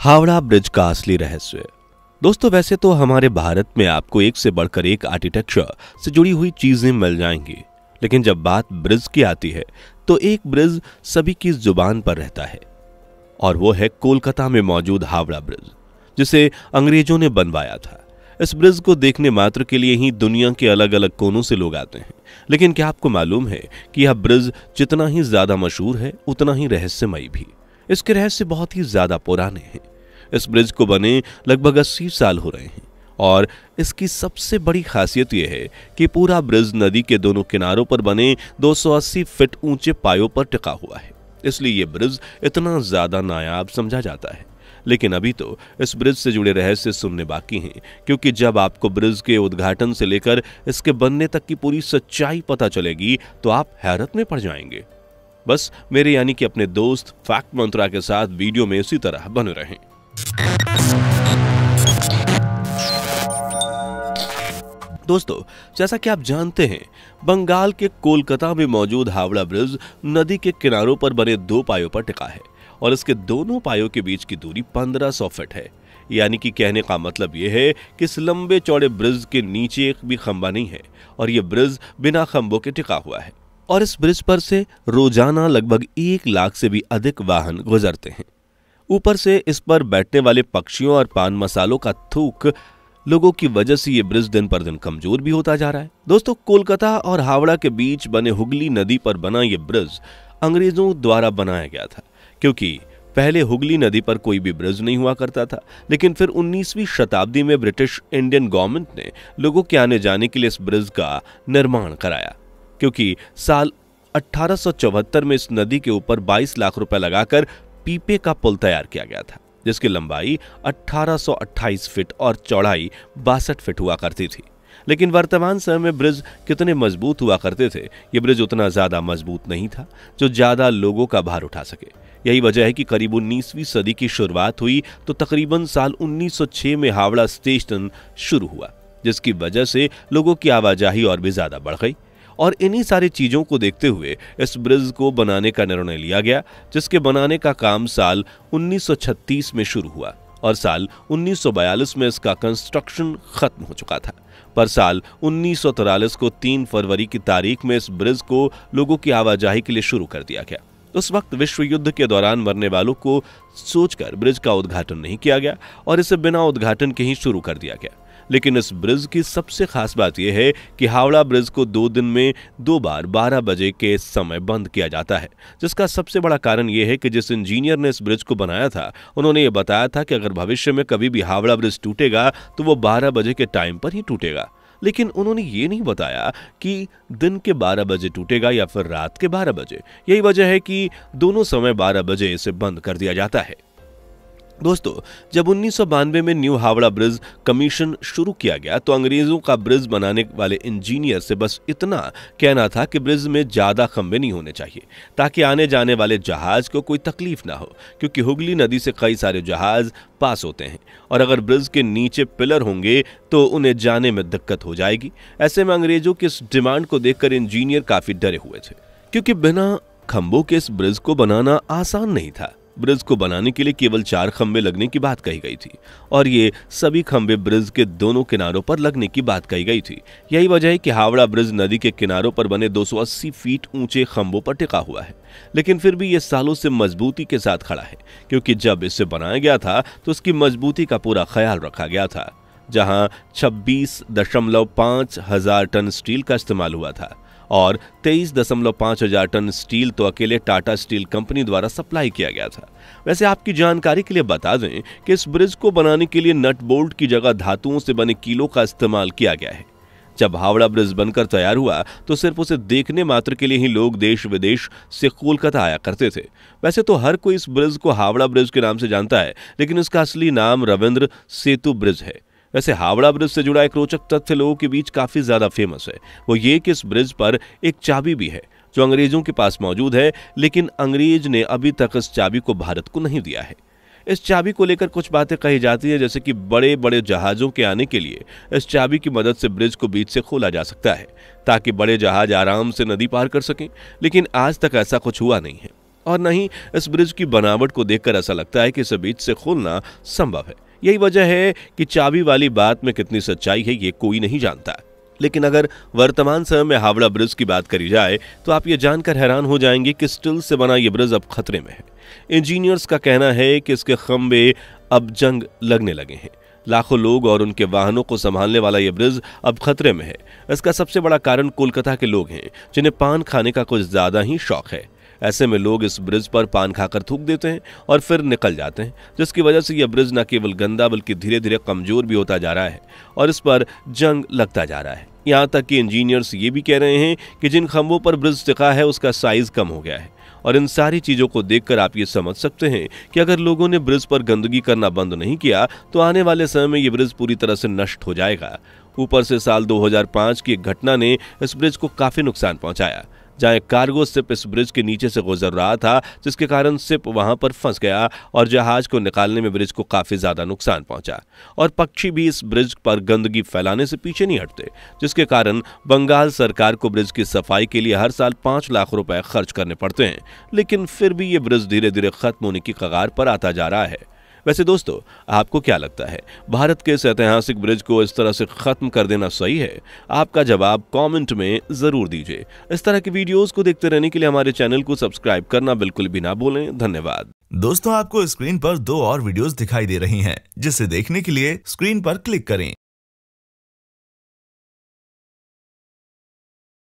Howrah bridge का असली रहस्य दोस्तों वैसे तो हमारे भारत में आपको एक से बढ़कर एक आर्किटेक्चर से जुड़ी हुई चीजें मिल जाएंगी लेकिन जब बात ब्रिज की आती है तो एक ब्रिज सभी की जुबान पर रहता है और वो है कोलकाता में मौजूद हावड़ा ब्रिज जिसे अंग्रेजों ने बनवाया था इस ब्रिज को देखने मात्र के लिए ही दुनिया के अलग अलग कोनों से लोग आते हैं लेकिन क्या आपको मालूम है कि यह ब्रिज जितना ही ज्यादा मशहूर है उतना ही रहस्यमयी भी इसके रहस्य बहुत ही ज्यादा पुराने हैं इस ब्रिज को बने लगभग अस्सी साल हो रहे हैं और इसकी सबसे बड़ी खासियत यह है कि पूरा ब्रिज नदी के दोनों किनारों पर बने 280 फीट ऊंचे पायों पर टिका हुआ है इसलिए ये ब्रिज इतना ज़्यादा नायाब समझा जाता है लेकिन अभी तो इस ब्रिज से जुड़े रहस्य सुनने बाकी हैं क्योंकि जब आपको ब्रिज के उद्घाटन से लेकर इसके बनने तक की पूरी सच्चाई पता चलेगी तो आप हैरत में पड़ जाएंगे बस मेरे यानी कि अपने दोस्त फैक्ट मंत्रा के साथ वीडियो में इसी तरह बन रहे हैं दोस्तों जैसा कि आप जानते हैं बंगाल के कोलकाता में मौजूद हावड़ा ब्रिज नदी के किनारों पर बने दो पायों पर टिका है और इसके दोनों पायों के बीच की दूरी 1500 फीट है यानी कि कहने का मतलब यह है कि इस लंबे चौड़े ब्रिज के नीचे एक भी खंबा नहीं है और यह ब्रिज बिना खंबों के टिका हुआ है और इस ब्रिज पर से रोजाना लगभग एक लाख से भी अधिक वाहन गुजरते हैं ऊपर से इस पर बैठने वाले पक्षियों और पान मसालों का थूक लोगों की वजह से ये ब्रिज दिन पर दिन कमजोर भी होता जा रहा है दोस्तों कोलकाता और हावड़ा के बीच बने हुगली नदी पर बना ये ब्रिज अंग्रेजों द्वारा बनाया गया था क्योंकि पहले हुगली नदी पर कोई भी ब्रिज नहीं हुआ करता था लेकिन फिर 19वीं शताब्दी में ब्रिटिश इंडियन गवर्नमेंट ने लोगों के आने जाने के लिए इस ब्रिज का निर्माण कराया क्योंकि साल अठारह में इस नदी के ऊपर 22 लाख रुपए लगाकर पीपे का पुल तैयार किया गया था जिसकी लंबाई 1828 फीट और चौड़ाई बासठ फीट हुआ करती थी लेकिन वर्तमान समय में ब्रिज कितने मजबूत हुआ करते थे ये ब्रिज उतना ज़्यादा मजबूत नहीं था जो ज़्यादा लोगों का भार उठा सके यही वजह है कि करीब उन्नीसवीं सदी की शुरुआत हुई तो तकरीबन साल 1906 में हावड़ा स्टेशन शुरू हुआ जिसकी वजह से लोगों की आवाजाही और भी ज़्यादा बढ़ गई और इन्हीं सारी चीज़ों को देखते हुए इस ब्रिज को बनाने का निर्णय लिया गया जिसके बनाने का काम साल 1936 में शुरू हुआ और साल 1942 में इसका कंस्ट्रक्शन खत्म हो चुका था पर साल उन्नीस को 3 फरवरी की तारीख में इस ब्रिज को लोगों की आवाजाही के लिए शुरू कर दिया गया उस वक्त विश्व युद्ध के दौरान मरने वालों को सोचकर ब्रिज का उद्घाटन नहीं किया गया और इसे बिना उद्घाटन के ही शुरू कर दिया गया लेकिन इस ब्रिज की सबसे खास बात यह है कि हावड़ा ब्रिज को दो दिन में दो बार बारह बजे के समय बंद किया जाता है जिसका सबसे बड़ा कारण यह है कि जिस इंजीनियर ने इस ब्रिज को बनाया था उन्होंने ये बताया था कि अगर भविष्य में कभी भी हावड़ा ब्रिज टूटेगा तो वो बारह बजे के टाइम पर ही टूटेगा लेकिन उन्होंने ये नहीं बताया कि दिन के 12 बजे टूटेगा या फिर रात के 12 बजे यही वजह है कि दोनों समय 12 बजे इसे बंद कर दिया जाता है दोस्तों जब उन्नीस में न्यू हावड़ा ब्रिज कमीशन शुरू किया गया तो अंग्रेजों का ब्रिज बनाने वाले इंजीनियर से बस इतना कहना था कि ब्रिज में ज्यादा खंबे नहीं होने चाहिए ताकि आने जाने वाले जहाज को कोई तकलीफ ना हो क्योंकि हुगली नदी से कई सारे जहाज पास होते हैं और अगर ब्रिज के नीचे पिलर होंगे तो उन्हें जाने में दिक्कत हो जाएगी ऐसे में अंग्रेजों की इस डिमांड को देखकर इंजीनियर काफी डरे हुए थे क्योंकि बिना खंबों के इस ब्रिज को बनाना आसान नहीं था ब्रिज को बनाने के लिए केवल चार खंबे लगने की बात कही गई थी और ये सभी खंबे ब्रिज के दोनों किनारों पर लगने की बात कही गई थी यही वजह है कि हावड़ा ब्रिज नदी के किनारों पर बने 280 फीट ऊंचे खंभों पर टिका हुआ है लेकिन फिर भी ये सालों से मजबूती के साथ खड़ा है क्योंकि जब इसे बनाया गया था तो उसकी मजबूती का पूरा ख्याल रखा गया था जहां छब्बीस हजार टन स्टील का इस्तेमाल हुआ था और तेईस दशमलव पांच हजार टन स्टील तो अकेले टाटा स्टील कंपनी द्वारा सप्लाई किया गया था वैसे आपकी जानकारी के लिए बता दें कि इस ब्रिज को बनाने के लिए नट बोल्ट की जगह धातुओं से बने कीलों का इस्तेमाल किया गया है जब हावड़ा ब्रिज बनकर तैयार हुआ तो सिर्फ उसे देखने मात्र के लिए ही लोग देश विदेश से कोलकाता आया करते थे वैसे तो हर कोई इस ब्रिज को हावड़ा ब्रिज के नाम से जानता है लेकिन इसका असली नाम रविंद्र सेतु ब्रिज है वैसे हावड़ा ब्रिज से जुड़ा एक रोचक तथ्य लोगों के बीच काफी ज्यादा फेमस है वो ये कि इस ब्रिज पर एक चाबी भी है जो अंग्रेजों के पास मौजूद है लेकिन अंग्रेज ने अभी तक इस चाबी को भारत को नहीं दिया है इस चाबी को लेकर कुछ बातें कही जाती है जैसे कि बड़े बड़े जहाज़ों के आने के लिए इस चाबी की मदद से ब्रिज को बीच से खोला जा सकता है ताकि बड़े जहाज आराम से नदी पार कर सकें लेकिन आज तक ऐसा कुछ हुआ नहीं है और न ही इस ब्रिज की बनावट को देखकर ऐसा लगता है कि इसे बीच से खोलना संभव है यही वजह है कि चाबी वाली बात में कितनी सच्चाई है ये कोई नहीं जानता लेकिन अगर वर्तमान समय में हावड़ा ब्रिज की बात करी जाए तो आप ये जानकर हैरान हो जाएंगे कि स्टील से बना ये ब्रिज अब खतरे में है इंजीनियर्स का कहना है कि इसके खम्बे अब जंग लगने लगे हैं लाखों लोग और उनके वाहनों को संभालने वाला ये ब्रिज अब खतरे में है इसका सबसे बड़ा कारण कोलकाता के लोग हैं जिन्हें पान खाने का कुछ ज्यादा ही शौक है ऐसे में लोग इस ब्रिज पर पान खाकर थूक देते हैं और फिर निकल जाते हैं जिसकी वजह से यह ब्रिज न केवल गंदा बल्कि धीरे धीरे कमजोर भी होता जा रहा है और इस पर जंग लगता जा रहा है यहाँ तक कि इंजीनियर्स ये भी कह रहे हैं कि जिन खम्भों पर ब्रिज टिका है उसका साइज कम हो गया है और इन सारी चीज़ों को देखकर आप ये समझ सकते हैं कि अगर लोगों ने ब्रिज पर गंदगी करना बंद नहीं किया तो आने वाले समय में ये ब्रिज पूरी तरह से नष्ट हो जाएगा ऊपर से साल 2005 की एक घटना ने इस ब्रिज को काफ़ी नुकसान पहुंचाया जहां एक कार्गो सिप इस ब्रिज के नीचे से गुजर रहा था जिसके कारण सिप वहां पर फंस गया और जहाज को निकालने में ब्रिज को काफ़ी ज़्यादा नुकसान पहुंचा और पक्षी भी इस ब्रिज पर गंदगी फैलाने से पीछे नहीं हटते जिसके कारण बंगाल सरकार को ब्रिज की सफाई के लिए हर साल पांच लाख रुपए खर्च करने पड़ते हैं लेकिन फिर भी ये ब्रिज धीरे धीरे खत्म होने की कगार पर आता जा रहा है वैसे दोस्तों आपको क्या लगता है भारत के इस ऐतिहासिक ब्रिज को इस तरह से खत्म कर देना सही है आपका जवाब कमेंट में जरूर दीजिए इस तरह की वीडियोस को देखते रहने के लिए हमारे चैनल को सब्सक्राइब करना बिल्कुल भी ना बोले धन्यवाद दोस्तों आपको स्क्रीन पर दो और वीडियोस दिखाई दे रही हैं जिसे देखने के लिए स्क्रीन पर क्लिक करें